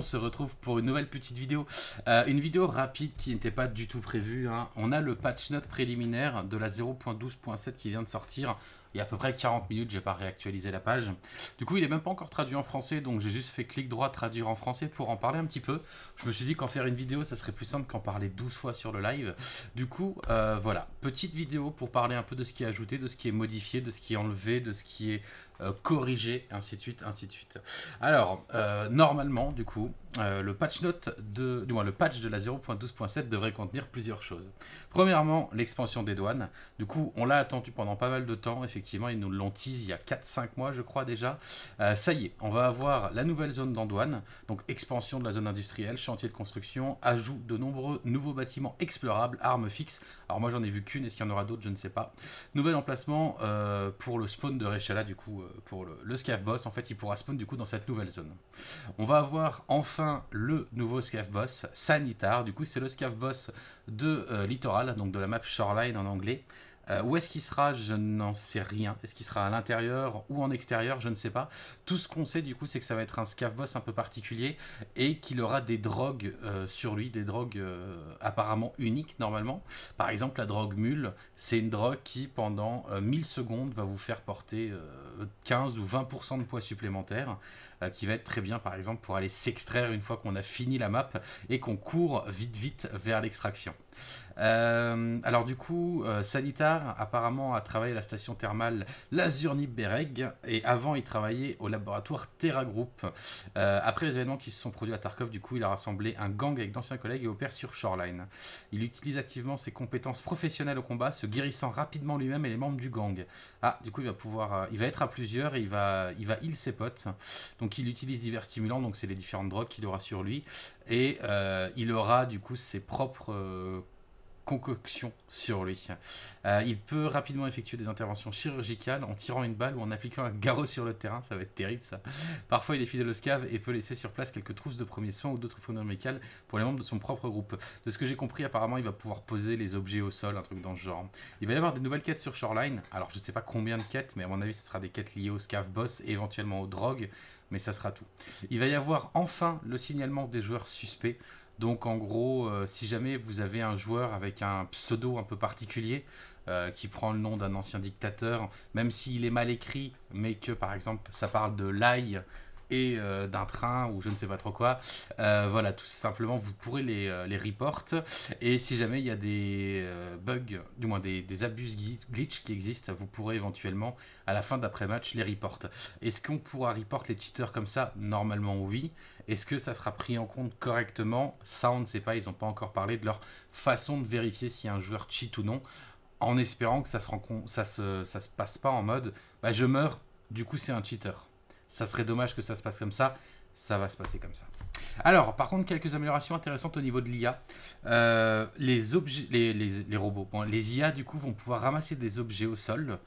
on se retrouve pour une nouvelle petite vidéo. Euh, une vidéo rapide qui n'était pas du tout prévue. Hein. On a le patch note préliminaire de la 0.12.7 qui vient de sortir. Il y a à peu près 40 minutes, j'ai pas réactualisé la page. Du coup, il est même pas encore traduit en français, donc j'ai juste fait clic droit traduire en français pour en parler un petit peu. Je me suis dit qu'en faire une vidéo, ça serait plus simple qu'en parler 12 fois sur le live. Du coup, euh, voilà, petite vidéo pour parler un peu de ce qui est ajouté, de ce qui est modifié, de ce qui est enlevé, de ce qui est euh, corrigé, ainsi de suite, ainsi de suite. Alors, euh, normalement, du coup, le patch note de, le patch de la 0.12.7 devrait contenir plusieurs choses. Premièrement, l'expansion des douanes. Du coup, on l'a attendu pendant pas mal de temps, effectivement effectivement, ils nous l'ont tease il y a 4-5 mois, je crois déjà. Euh, ça y est, on va avoir la nouvelle zone d'Andouane, donc expansion de la zone industrielle, chantier de construction, ajout de nombreux nouveaux bâtiments explorables, armes fixes. Alors moi j'en ai vu qu'une, est-ce qu'il y en aura d'autres, je ne sais pas. Nouvel emplacement euh, pour le spawn de Rechala, du coup, euh, pour le, le Scav Boss. En fait, il pourra spawn du coup dans cette nouvelle zone. On va avoir enfin le nouveau Scav Boss, Sanitar. Du coup, c'est le Scav Boss de Littoral, donc de la map Shoreline en anglais. Euh, où est-ce qu'il sera Je n'en sais rien. Est-ce qu'il sera à l'intérieur ou en extérieur Je ne sais pas. Tout ce qu'on sait du coup, c'est que ça va être un scav boss un peu particulier et qu'il aura des drogues euh, sur lui, des drogues euh, apparemment uniques normalement. Par exemple, la drogue mule, c'est une drogue qui pendant 1000 secondes va vous faire porter 15 ou 20% de poids supplémentaire, qui va être très bien par exemple pour aller s'extraire une fois qu'on a fini la map et qu'on court vite vite vers l'extraction. Euh, alors du coup, euh, Sanitar apparemment a travaillé à la station thermale Lazurnibereg. Bereg et avant il travaillait au laboratoire Terra Group. Euh, après les événements qui se sont produits à Tarkov, du coup il a rassemblé un gang avec d'anciens collègues et opère sur Shoreline. Il utilise activement ses compétences professionnelles au combat, se guérissant rapidement lui-même et les membres du gang. Ah, du coup il va pouvoir, il va être à plusieurs il va, il va heal ses potes. Donc il utilise divers stimulants, donc c'est les différentes drogues qu'il aura sur lui et il aura du coup ses propres concoction sur lui. Euh, il peut rapidement effectuer des interventions chirurgicales en tirant une balle ou en appliquant un garrot sur le terrain, ça va être terrible ça. Parfois il est fidèle au SCAV et peut laisser sur place quelques trousses de premiers soins ou d'autres fournitures médicales pour les membres de son propre groupe. De ce que j'ai compris, apparemment il va pouvoir poser les objets au sol, un truc dans ce genre. Il va y avoir des nouvelles quêtes sur Shoreline, alors je ne sais pas combien de quêtes, mais à mon avis ce sera des quêtes liées au SCAV boss et éventuellement aux drogues, mais ça sera tout. Il va y avoir enfin le signalement des joueurs suspects. Donc en gros, euh, si jamais vous avez un joueur avec un pseudo un peu particulier, euh, qui prend le nom d'un ancien dictateur, même s'il est mal écrit, mais que par exemple ça parle de l'ail et euh, d'un train ou je ne sais pas trop quoi. Euh, voilà, tout simplement, vous pourrez les, euh, les report. Et si jamais il y a des bugs, du moins des, des abus glitch qui existent, vous pourrez éventuellement, à la fin d'après-match, les report. Est-ce qu'on pourra report les cheaters comme ça Normalement, oui. Est-ce que ça sera pris en compte correctement Ça, on ne sait pas. Ils n'ont pas encore parlé de leur façon de vérifier si un joueur cheat ou non en espérant que ça se, rend ça se, ça se passe pas en mode bah, je meurs, du coup c'est un cheater. Ça serait dommage que ça se passe comme ça. Ça va se passer comme ça. Alors, par contre, quelques améliorations intéressantes au niveau de l'IA. Euh, les, objets, les, robots, les IA, du coup, vont pouvoir ramasser des objets au sol.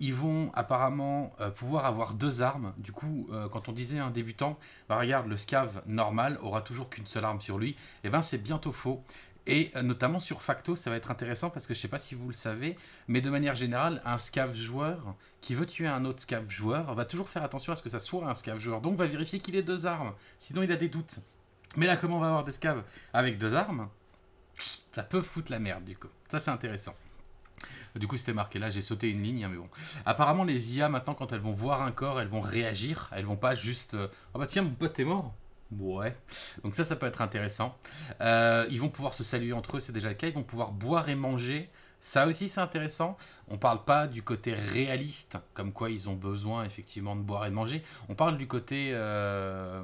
Ils vont apparemment euh, pouvoir avoir deux armes. Du coup, euh, quand on disait à un débutant, bah, regarde, le scav normal aura toujours qu'une seule arme sur lui, eh bien, c'est bientôt faux. Et euh, notamment sur Facto, ça va être intéressant parce que je ne sais pas si vous le savez, mais de manière générale, un scav joueur qui veut tuer un autre scav joueur va toujours faire attention à ce que ça soit un scav joueur. Donc va vérifier qu'il ait deux armes, sinon il a des doutes. Mais là, comment on va avoir des scavs avec deux armes Ça peut foutre la merde du coup. Ça, c'est intéressant. Du coup, c'était marqué là, j'ai sauté une ligne, hein, mais bon. Apparemment, les IA, maintenant, quand elles vont voir un corps, elles vont réagir. Elles vont pas juste. oh bah tiens, mon pote est mort. Ouais. Donc ça, ça peut être intéressant. Euh, ils vont pouvoir se saluer entre eux, c'est déjà le cas. Ils vont pouvoir boire et manger. Ça aussi, c'est intéressant. On parle pas du côté réaliste, comme quoi ils ont besoin effectivement de boire et de manger. On parle du côté euh,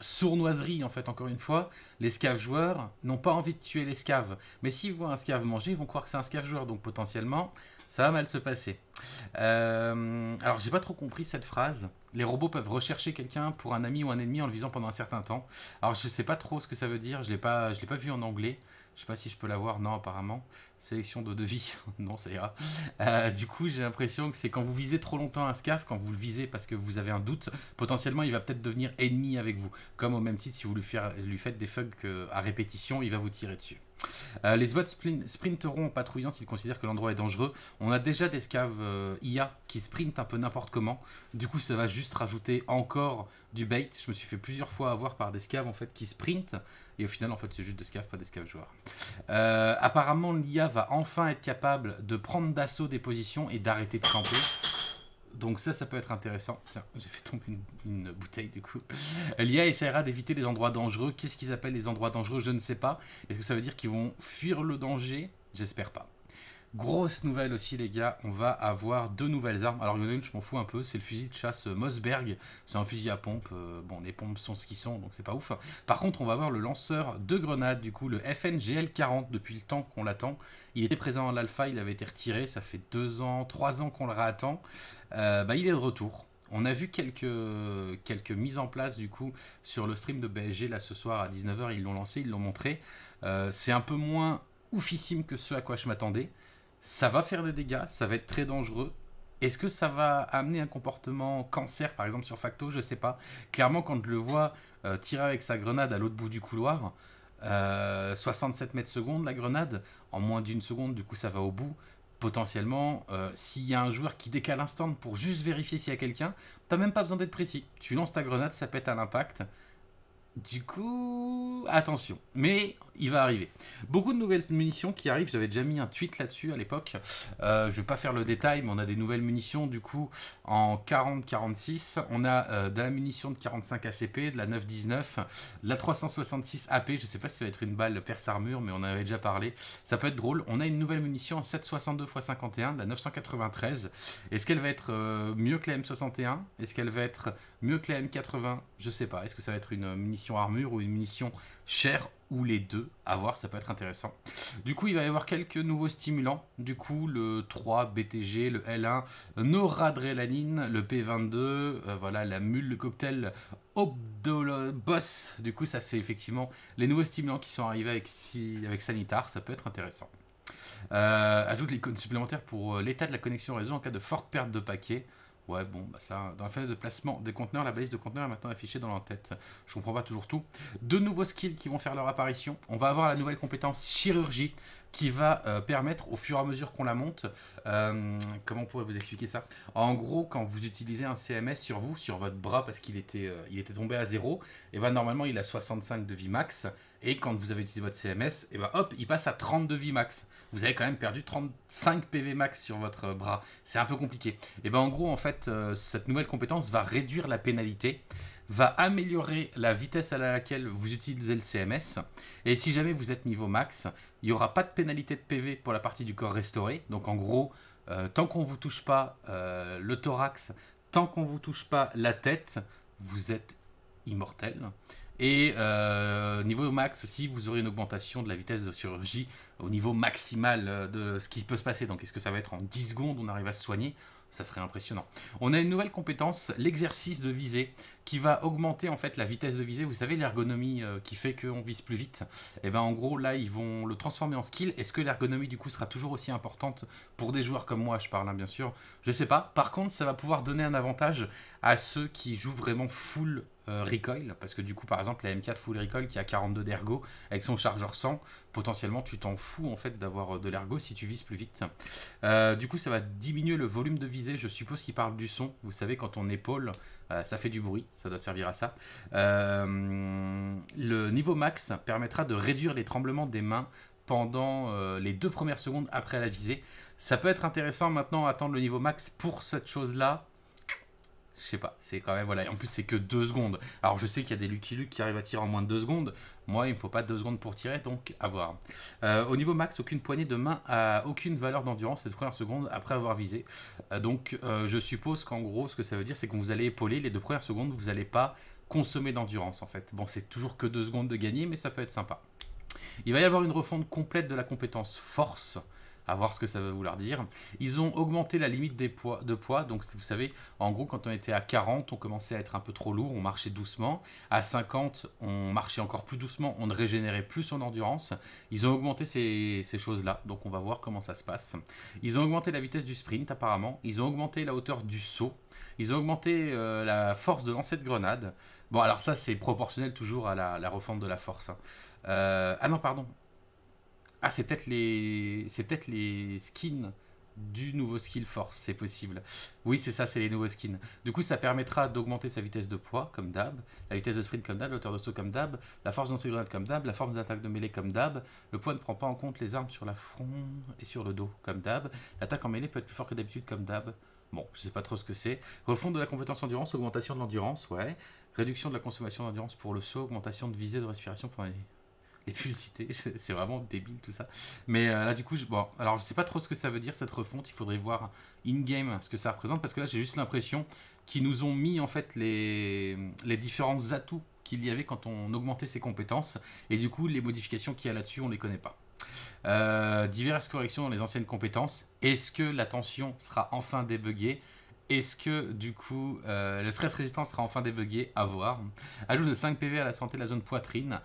sournoiserie, en fait, encore une fois. Les scaves joueurs n'ont pas envie de tuer les scaves. Mais s'ils voient un scave manger, ils vont croire que c'est un scave joueur. Donc potentiellement, ça va mal se passer. Euh, alors, j'ai pas trop compris cette phrase. Les robots peuvent rechercher quelqu'un pour un ami ou un ennemi en le visant pendant un certain temps. Alors, je sais pas trop ce que ça veut dire. Je l'ai pas, je l'ai pas vu en anglais. Je sais pas si je peux l'avoir. Non, apparemment. Sélection d'eau de vie. non, ça ira. Euh, du coup, j'ai l'impression que c'est quand vous visez trop longtemps un scaf, quand vous le visez parce que vous avez un doute, potentiellement, il va peut-être devenir ennemi avec vous. Comme au même titre, si vous lui, lui faites des fucks euh, à répétition, il va vous tirer dessus. Euh, les bots sprinteront en patrouillant s'ils considèrent que l'endroit est dangereux. On a déjà des scaves euh, IA qui sprintent un peu n'importe comment. Du coup, ça va juste rajouter encore du bait. Je me suis fait plusieurs fois avoir par des scaves en fait qui sprintent. Et au final, en fait, c'est juste des scaves, pas des scaves joueurs. Euh, apparemment, l'IA va enfin être capable de prendre d'assaut des positions et d'arrêter de camper. Donc ça, ça peut être intéressant. Tiens, j'ai fait tomber une, bouteille du coup. L'IA essaiera d'éviter les endroits dangereux. Qu'est-ce qu'ils appellent les endroits dangereux Je ne sais pas. Est-ce que ça veut dire qu'ils vont fuir le danger J'espère pas. Grosse nouvelle aussi les gars, on va avoir deux nouvelles armes. Alors il y en a une, je m'en fous un peu, c'est le fusil de chasse euh, Mossberg. C'est un fusil à pompe, euh, bon les pompes sont ce qu'ils sont, donc c'est pas ouf. Par contre on va avoir le lanceur de grenades, du coup le FNGL-40, depuis le temps qu'on l'attend. Il était présent à l'alpha, il avait été retiré, ça fait deux ans, trois ans qu'on le réattend. Euh, bah, il est de retour. On a vu quelques, quelques mises en place du coup sur le stream de BSG là ce soir à 19h, ils l'ont lancé, ils l'ont montré. c'est un peu moins oufissime que ce à quoi je m'attendais ça va faire des dégâts, ça va être très dangereux. Est-ce que ça va amener un comportement cancer, par exemple, sur Facto Je ne sais pas. Clairement, quand je le vois euh, tirer avec sa grenade à l'autre bout du couloir, 67 euh, mètres secondes la grenade, en moins d'une seconde, du coup, ça va au bout. Potentiellement, euh, s'il y a un joueur qui décale un stand pour juste vérifier s'il y a quelqu'un, t'as même pas besoin d'être précis. Tu lances ta grenade, ça pète à l'impact. Du coup, attention, mais il va arriver. Beaucoup de nouvelles munitions qui arrivent, j'avais déjà mis un tweet là-dessus à l'époque, euh, je ne vais pas faire le détail, mais on a des nouvelles munitions du coup en 40-46, on a euh, de la munition de 45 ACP, de la 919, de la 366 AP, je ne sais pas si ça va être une balle perce-armure, mais on en avait déjà parlé, ça peut être drôle, on a une nouvelle munition en 762x51, de la 993, euh, est-ce qu'elle va être mieux que la M61 Est-ce qu'elle va être mieux que la M80 Je ne sais pas, est-ce que ça va être une munition armure ou une munition chère ou les deux, à voir, ça peut être intéressant. Du coup, il va y avoir quelques nouveaux stimulants. Du coup, le 3 BTG, le L1, noradrélanine, le P22, euh, voilà, la mule, le cocktail Obdolobos. Du coup, ça c'est effectivement les nouveaux stimulants qui sont arrivés avec, si, avec Sanitar, ça peut être intéressant. ajoute euh, l'icône supplémentaire pour euh, l'état de la connexion réseau en cas de forte perte de paquets. Ouais, bon, bah ça, dans la fenêtre de placement des conteneurs, la balise de conteneurs est maintenant affichée dans l'en-tête. Je comprends pas toujours tout. Deux nouveaux skills qui vont faire leur apparition. On va avoir la nouvelle compétence chirurgie qui va euh, permettre, au fur et à mesure qu'on la monte, euh, comment on pourrait vous expliquer ça En gros, quand vous utilisez un CMS sur vous, sur votre bras, parce qu'il était, euh, était tombé à zéro, et eh ben normalement il a 65 de vie max. Et quand vous avez utilisé votre CMS, et eh ben, hop, il passe à 32 vies max. Vous avez quand même perdu 35 PV max sur votre euh, bras. C'est un peu compliqué. Et eh ben en gros, en fait, euh, cette nouvelle compétence va réduire la pénalité va améliorer la vitesse à laquelle vous utilisez le CMS. Et si jamais vous êtes niveau max, il n'y aura pas de pénalité de PV pour la partie du corps restauré. Donc en gros, euh, tant qu'on ne vous touche pas le thorax, tant qu'on ne vous touche pas la tête, vous êtes immortel. Et euh, niveau max aussi, vous aurez une augmentation de la vitesse de chirurgie au niveau maximal euh, de ce qui peut se passer. Donc est-ce que ça va être en 10 secondes, on arrive à se soigner ça serait impressionnant. On a une nouvelle compétence, l'exercice de visée, qui va augmenter en fait la vitesse de visée. Vous savez l'ergonomie euh, qui fait qu'on vise plus vite. Et eh ben en gros là ils vont le transformer en skill. Est-ce que l'ergonomie du coup sera toujours aussi importante pour des joueurs comme moi Je parle hein, bien sûr. Je sais pas. Par contre ça va pouvoir donner un avantage à ceux qui jouent vraiment full euh, recoil parce que du coup par exemple la M4 full recoil qui a 42 d'ergo avec son chargeur 100 potentiellement tu t'en fous en fait d'avoir euh, de l'ergo si tu vises plus vite du coup ça va diminuer le volume de visée je suppose qu'il parle du son vous savez quand on épaule euh, ça fait du bruit, ça doit servir à ça. Euh, le niveau max permettra de réduire les tremblements des mains pendant euh, les deux premières secondes après la visée. Ça peut être intéressant maintenant d'attendre attendre le niveau max pour cette chose-là, je sais pas, c'est quand même voilà. En plus, c'est que 2 secondes. Alors, je sais qu'il y a des Lucky Luke qui arrivent à tirer en moins de 2 secondes. Moi, il me faut pas 2 secondes pour tirer, donc à voir. Euh, au niveau max, aucune poignée de main a aucune valeur d'endurance cette premières secondes après avoir visé. Euh, donc, euh, je suppose qu'en gros, ce que ça veut dire, c'est qu'on vous allez épauler les deux premières secondes, vous n'allez pas consommer d'endurance en fait. Bon, c'est toujours que 2 secondes de gagner, mais ça peut être sympa. Il va y avoir une refonte complète de la compétence force voir ce que ça veut vouloir dire. Ils ont augmenté la limite des poids, de poids, donc vous savez, en gros, quand on était à 40, on commençait à être un peu trop lourd, on marchait doucement. À 50, on marchait encore plus doucement, on ne régénérait plus son endurance. Ils ont augmenté ces, choses-là, donc on va voir comment ça se passe. Ils ont augmenté la vitesse du sprint, apparemment. Ils ont augmenté la hauteur du saut. Ils ont augmenté euh, la force de lancer de grenade. Bon, alors ça, c'est proportionnel toujours à la, refonte de la force. Hein. Euh, ah non, pardon. Ah, c'est peut-être les, c'est peut-être les skins du nouveau skill force, c'est possible. Oui, c'est ça, c'est les nouveaux skins. Du coup, ça permettra d'augmenter sa vitesse de poids, comme d'hab, la vitesse de sprint comme d'hab, l'auteur de saut comme d'hab, la force ses grenades, comme d'hab, la force d'attaque de mêlée comme d'hab. Le poids ne prend pas en compte les armes sur la front et sur le dos, comme d'hab. L'attaque en mêlée peut être plus forte que d'habitude, comme d'hab. Bon, je sais pas trop ce que c'est. refond de la compétence endurance, augmentation de l'endurance, ouais. Réduction de la consommation d'endurance pour le saut, augmentation de visée de respiration pour les les publicités. C'est vraiment débile tout ça. Mais euh, là, du coup, je, bon, alors je sais pas trop ce que ça veut dire cette refonte. Il faudrait voir in-game ce que ça représente parce que là, j'ai juste l'impression qu'ils nous ont mis en fait les, les différents atouts qu'il y avait quand on augmentait ses compétences. Et du coup, les modifications qu'il y a là-dessus, on les connaît pas. Euh, diverses corrections dans les anciennes compétences. Est-ce que la tension sera enfin débuggée est-ce que du coup euh, le stress résistant sera enfin débugué À voir. Ajout de 5 PV à la santé de la zone poitrine.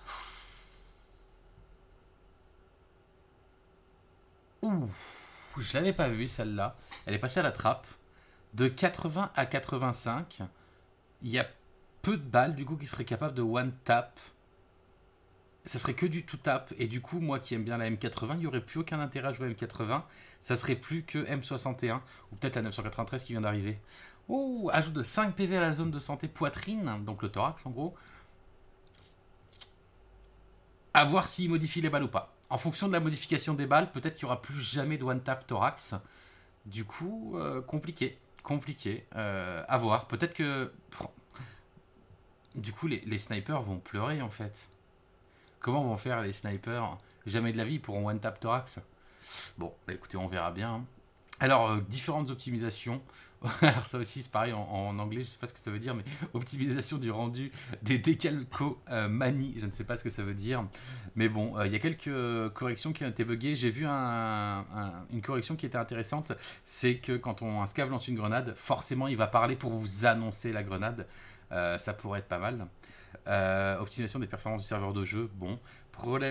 Ouh, je l'avais pas vue celle-là. Elle est passée à la trappe. De 80 à 85, il y a peu de balles du coup qui seraient capables de one tap. Ça serait que du two tap. Et du coup, moi qui aime bien la M80, il n'y aurait plus aucun intérêt à jouer M80. Ça serait plus que M61 ou peut-être la 993 qui vient d'arriver. Oh ajoute de 5 PV à la zone de santé poitrine, donc le thorax en gros. À voir s'il modifie les balles ou pas en fonction de la modification des balles, peut-être qu'il n'y aura plus jamais de one-tap thorax. Du coup, euh, compliqué. Compliqué. Euh, à voir. Peut-être que... Du coup, les, snipers vont pleurer, en fait. Comment vont faire les snipers Jamais de la vie, ils pourront one-tap thorax. Bon, bah, écoutez, on verra bien. Hein. Alors, euh, différentes optimisations. Alors ça aussi c'est pareil en, anglais, je sais pas ce que ça veut dire, mais optimisation du rendu des décalcomanies, je ne sais pas ce que ça veut dire. Mais bon, euh, il y a quelques euh, corrections qui ont été buggées. J'ai vu une correction qui était intéressante, c'est que quand on, un scav lance une grenade, forcément il va parler pour vous annoncer la grenade. Euh, ça pourrait être pas mal. optimisation des performances du serveur de jeu, bon.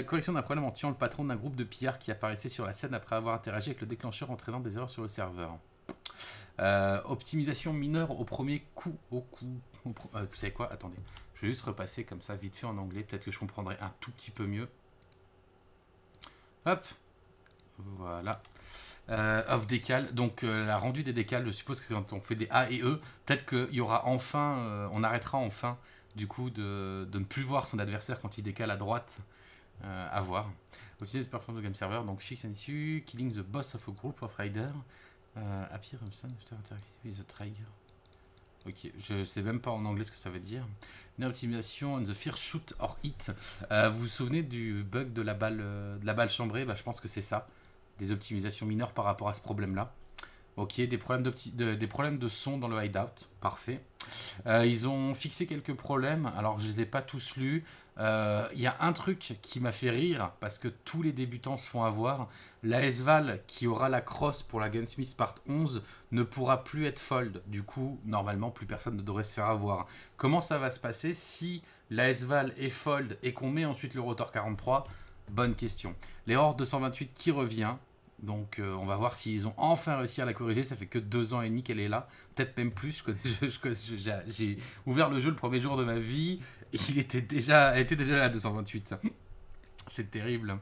Correction d'un problème en tuant le patron d'un groupe de pillards qui apparaissait sur la scène après avoir interagi avec le déclencheur entraînant des erreurs sur le serveur. Euh, optimisation mineure au premier coup. Au coup euh, vous savez quoi Attendez. Je vais juste repasser comme ça, vite fait en anglais. Peut-être que je comprendrai un tout petit peu mieux. Hop. Voilà. Euh, off décal. Donc euh, la rendue des décals, je suppose que quand on fait des A et E, peut-être qu'il y aura enfin, on arrêtera enfin du coup de, ne plus voir son adversaire quand il décale à droite. à voir. Optimiser de performance de game server, donc fixe un issue, killing the boss of a group of riders with euh, the Ok, je sais même pas en anglais ce que ça veut dire. Une optimisation on the first shoot or hit. Euh, vous vous souvenez du bug de la balle, euh, de la balle chambrée bah, Je pense que c'est ça. Des optimisations mineures par rapport à ce problème-là. Ok, des problèmes de, des problèmes de son dans le hideout. Parfait. Euh, ils ont fixé quelques problèmes. Alors, je ne les ai pas tous lus. Euh, il y a un truc qui m'a fait rire parce que tous les débutants se font avoir. La S-VAL qui aura la crosse pour la Gunsmith part 11 ne pourra plus être fold. Du coup, normalement, plus personne ne devrait se faire avoir. Comment ça va se passer si la S-VAL est fold et qu'on met ensuite le rotor 43 Bonne question. Les Hors 228 qui revient donc euh, on va voir s'ils ont enfin réussi à la corriger. Ça fait que deux ans et demi qu'elle est là, peut-être même plus. J'ai ouvert le jeu le premier jour de ma vie. il était déjà, elle était déjà là, 228. C'est terrible.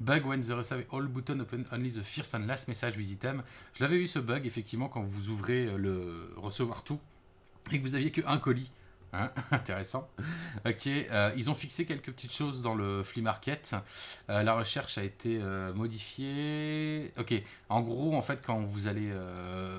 Bug when the receive all button open only the first and last message with item. Je l'avais eu ce bug effectivement quand vous ouvrez euh, le recevoir tout et que vous aviez que un colis. intéressant. Ok, euh, ils ont fixé quelques petites choses dans le flea market. Euh, la recherche a été euh, modifiée. Ok, en gros, en fait, quand vous allez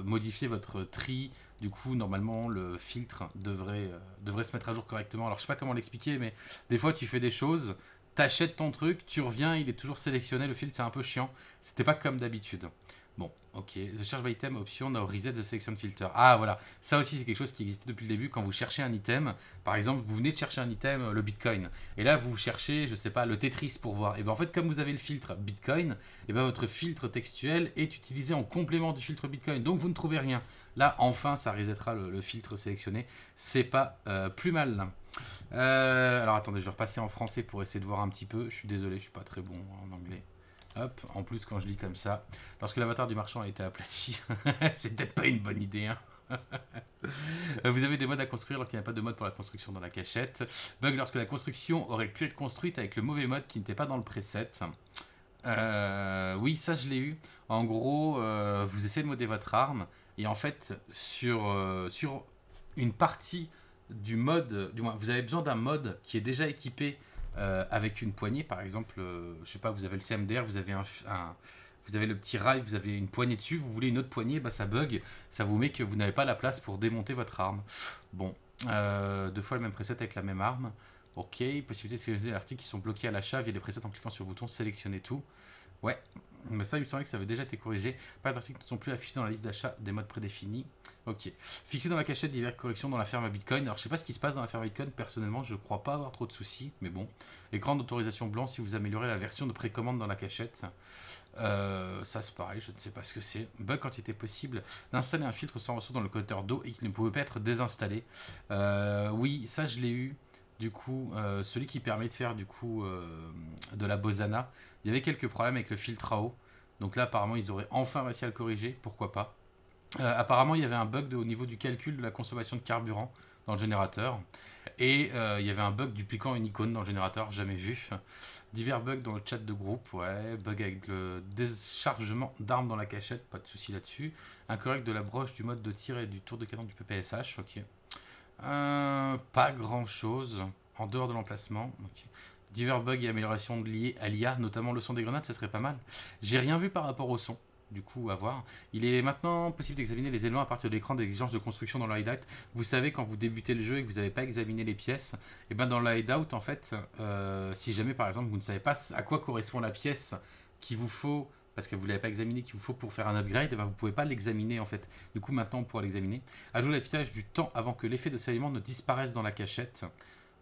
modifier votre tri, du coup, normalement, le filtre devrait, devrait se mettre à jour correctement. Alors, je sais pas comment l'expliquer, mais des fois, tu fais des choses, t'achètes ton truc, tu reviens, il est toujours sélectionné, le filtre, c'est un peu chiant. C'était pas comme d'habitude. Bon, ok. The search by item option now reset the selection filter. Ah voilà, ça aussi c'est quelque chose qui existait depuis le début quand vous cherchez un item. Par exemple, vous venez de chercher un item, euh, le Bitcoin, et là vous cherchez, je sais pas, le Tetris pour voir. Et bien, en fait, comme vous avez le filtre Bitcoin, et bien votre filtre textuel est utilisé en complément du filtre Bitcoin, donc vous ne trouvez rien. Là, enfin, ça resettera le, filtre sélectionné. C'est pas euh, plus mal. Euh, alors attendez, je vais repasser en français pour essayer de voir un petit peu. Je suis désolé, je suis pas très bon en anglais en plus quand je lis comme ça, lorsque l'avatar du marchand a été aplati, c'est peut-être pas une bonne idée. Hein. vous avez des modes à construire alors qu'il n'y a pas de mode pour la construction dans la cachette. Bug lorsque la construction aurait pu être construite avec le mauvais mode qui n'était pas dans le preset. Euh, oui, ça je l'ai eu. En gros, euh, vous essayez de modder votre arme et en fait, sur, euh, sur une partie du mode, du moins, vous avez besoin d'un mode qui est déjà équipé euh, avec une poignée, par exemple, euh, je sais pas, vous avez le CMDR, vous avez un, vous avez le petit rail, vous avez une poignée dessus, vous voulez une autre poignée, bah ça bug, ça vous met que vous n'avez pas la place pour démonter votre arme. Bon, euh, deux fois le même preset avec la même arme. Ok, possibilité de sélectionner des articles qui sont bloqués à l'achat via les presets en cliquant sur le bouton sélectionner tout. Ouais, mais ça, il me semblait que ça avait déjà été corrigé. Pas d'articles ne sont plus affichés dans la liste d'achat des modes prédéfinis. Ok. Fixé dans la cachette diverses corrections dans la ferme à Bitcoin. Alors, je sais pas ce qui se passe dans la ferme à Bitcoin. Personnellement, je crois pas avoir trop de soucis, mais bon. Écran d'autorisation blanc si vous améliorez la version de précommande dans la cachette. Euh, ça, c'est pareil, je ne sais pas ce que c'est. Bug quand il était possible d'installer un filtre sans ressources dans le collecteur d'eau et qu'il ne pouvait pas être désinstallé. Euh, oui, ça, je l'ai eu. Du coup, euh, celui qui permet de faire du coup de la bosana il y avait quelques problèmes avec le filtre à eau. Donc là, apparemment, ils auraient enfin réussi à le corriger. Pourquoi pas euh, Apparemment, il y avait un bug au niveau du calcul de la consommation de carburant dans le générateur. Et euh, il y avait un bug dupliquant une icône dans le générateur, jamais vu. Divers bugs dans le chat de groupe, ouais. Bug avec le déchargement d'armes dans la cachette, pas de souci là-dessus. Incorrect de la broche, du mode de tir et du tour de canon du PPSH, ok. Euh, pas grand-chose en dehors de l'emplacement divers bugs et améliorations liées à l'IA, notamment le son des grenades, ça serait pas mal. J'ai rien vu par rapport au son, du coup, à voir. Il est maintenant possible d'examiner les éléments à partir de l'écran d'exigence de construction dans hideout. Vous savez, quand vous débutez le jeu et que vous n'avez pas examiné les pièces, et eh ben dans le en fait, euh, si jamais, par exemple, vous ne savez pas à quoi correspond la pièce qu'il vous faut parce que vous ne l'avez pas examiné qu'il vous faut pour faire un upgrade, et eh ben vous ne pouvez pas l'examiner en fait. Du coup, maintenant, on pourra l'examiner. Ajoute l'affichage du temps avant que l'effet de saliment ne disparaisse dans la cachette.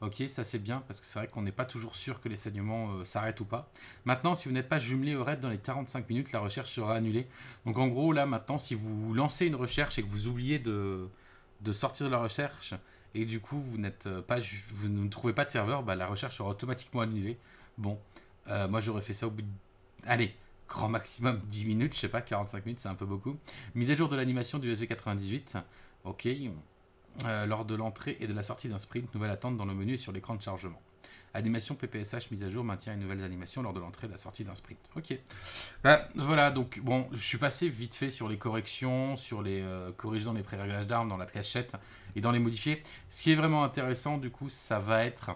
Ok, ça c'est bien, parce que c'est vrai qu'on n'est pas toujours sûr que les saignements euh, s'arrêtent ou pas. Maintenant, si vous n'êtes pas jumelé au raid dans les 45 minutes, la recherche sera annulée. Donc en gros, là maintenant, si vous lancez une recherche et que vous oubliez de, sortir de la recherche, et du coup vous, n'êtes euh, pas, vous ne trouvez pas de serveur, bah, la recherche sera automatiquement annulée. Bon, euh, moi j'aurais fait ça au bout de... Allez, grand maximum 10 minutes, je sais pas, 45 minutes c'est un peu beaucoup. Mise à jour de l'animation du SV98, ok. Euh, lors de l'entrée et de la sortie d'un sprint, nouvelle attente dans le menu et sur l'écran de chargement. Animation PPSH mise à jour, maintient et nouvelles animations lors de l'entrée et de la sortie d'un sprint. Ok. Ben, voilà, donc bon, je suis passé vite fait sur les corrections, sur les euh, les pré-réglages d'armes, dans la cachette et dans les modifier. Ce qui est vraiment intéressant, du coup, ça va être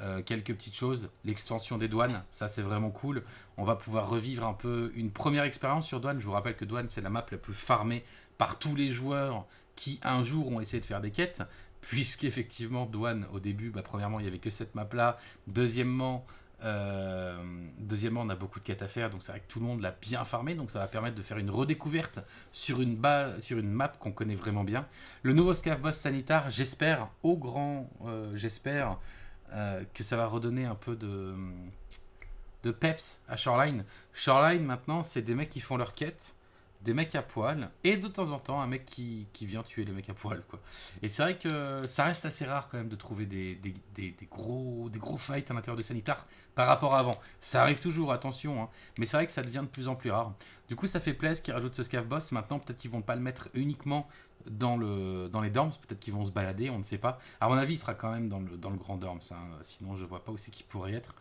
euh, quelques petites choses. L'extension des douanes, ça c'est vraiment cool. On va pouvoir revivre un peu une première expérience sur douane. Je vous rappelle que douane, c'est la map la plus farmée par tous les joueurs qui un jour ont essayé de faire des quêtes, puisqu'effectivement, Douane, au début, bah, premièrement, il n'y avait que cette map-là. Deuxièmement, euh, deuxièmement, on a beaucoup de quêtes à faire, donc c'est vrai que tout le monde l'a bien farmé, donc ça va permettre de faire une redécouverte sur une, base, sur une map qu'on connaît vraiment bien. Le nouveau Scav Boss Sanitar, j'espère, au grand, euh, j'espère euh, que ça va redonner un peu de, de peps à Shoreline. Shoreline, maintenant, c'est des mecs qui font leurs quêtes des mecs à poil et de temps en temps un mec qui, vient tuer les mecs à poil quoi. Et c'est vrai que ça reste assez rare quand même de trouver des, gros des gros fights à l'intérieur de Sanitar par rapport à avant. Ça arrive toujours, attention, hein. mais c'est vrai que ça devient de plus en plus rare. Du coup ça fait plaisir qu'ils rajoutent ce scav boss. Maintenant peut-être qu'ils vont pas le mettre uniquement dans, le, dans les dorms, peut-être qu'ils vont se balader, on ne sait pas. À mon avis il sera quand même dans le, dans le grand dorms, hein. sinon je vois pas où c'est qu'il pourrait être.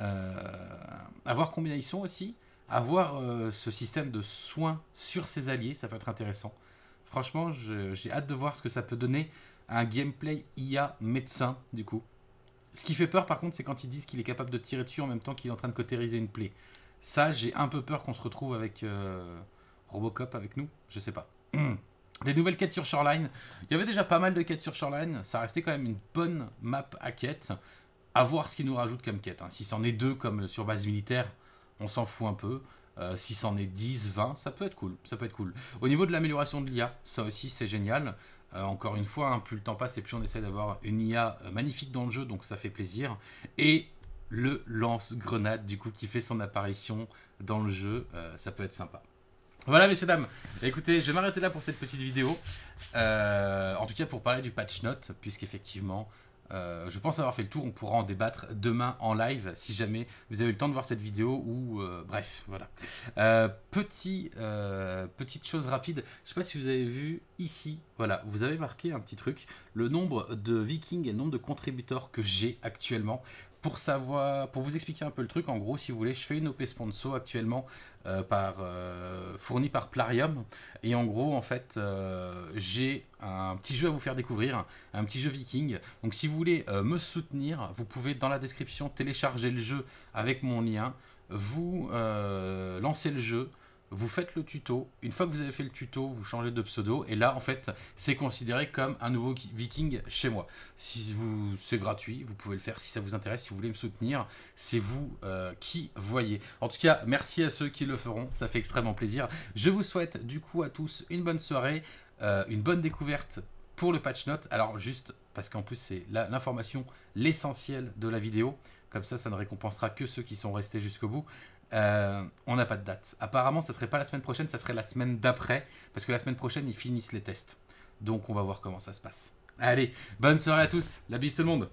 Euh, à voir combien ils sont aussi avoir euh, ce système de soins sur ses alliés, ça peut être intéressant. Franchement, j'ai hâte de voir ce que ça peut donner à un gameplay IA médecin, du coup. Ce qui fait peur, par contre, c'est quand ils disent qu'il est capable de tirer dessus en même temps qu'il est en train de cautériser une plaie. Ça, j'ai un peu peur qu'on se retrouve avec euh, Robocop avec nous. Je sais pas. Des nouvelles quêtes sur Shoreline. Il y avait déjà pas mal de quêtes sur Shoreline. Ça restait quand même une bonne map à quête. À voir ce qu'ils nous rajoutent comme quête. Hein. Si c'en est deux comme sur base militaire, on s'en fout un peu. Euh, si c'en est 10, 20, ça peut être cool. Ça peut être cool. Au niveau de l'amélioration de l'IA, ça aussi c'est génial. Euh, encore une fois, hein, plus le temps passe et plus on essaie d'avoir une IA euh, magnifique dans le jeu, donc ça fait plaisir. Et le lance-grenade, du coup, qui fait son apparition dans le jeu, ça peut être sympa. Voilà, messieurs, dames. Écoutez, je vais m'arrêter là pour cette petite vidéo. en tout cas, pour parler du patch note, puisqu'effectivement, euh, je pense avoir fait le tour, on pourra en débattre demain en live si jamais vous avez eu le temps de voir cette vidéo ou euh, bref, voilà. Euh, petit, petite chose rapide, je sais pas si vous avez vu ici, voilà, vous avez marqué un petit truc, le nombre de vikings et le nombre de contributeurs que j'ai actuellement pour savoir, pour vous expliquer un peu le truc, en gros, si vous voulez, je fais une OP sponsor actuellement euh, par, euh, fournie par Plarium. Et en gros, en fait, euh, j'ai un petit jeu à vous faire découvrir, un petit jeu viking. Donc si vous voulez me soutenir, vous pouvez dans la description télécharger le jeu avec mon lien, vous lancer le jeu vous faites le tuto. Une fois que vous avez fait le tuto, vous changez de pseudo. Et là, en fait, c'est considéré comme un nouveau viking chez moi. Si vous, c'est gratuit, vous pouvez le faire si ça vous intéresse, si vous voulez me soutenir. C'est vous euh, qui voyez. En tout cas, merci à ceux qui le feront. Ça fait extrêmement plaisir. Je vous souhaite du coup à tous une bonne soirée, euh, une bonne découverte pour le patch note. Alors juste parce qu'en plus c'est l'information, l'essentiel de la vidéo. Comme ça, ça ne récompensera que ceux qui sont restés jusqu'au bout. Euh, on n'a pas de date. Apparemment, ça serait pas la semaine prochaine, ça serait la semaine d'après, parce que la semaine prochaine, ils finissent les tests. Donc, on va voir comment ça se passe. Allez, bonne soirée à tous. La bise tout le monde.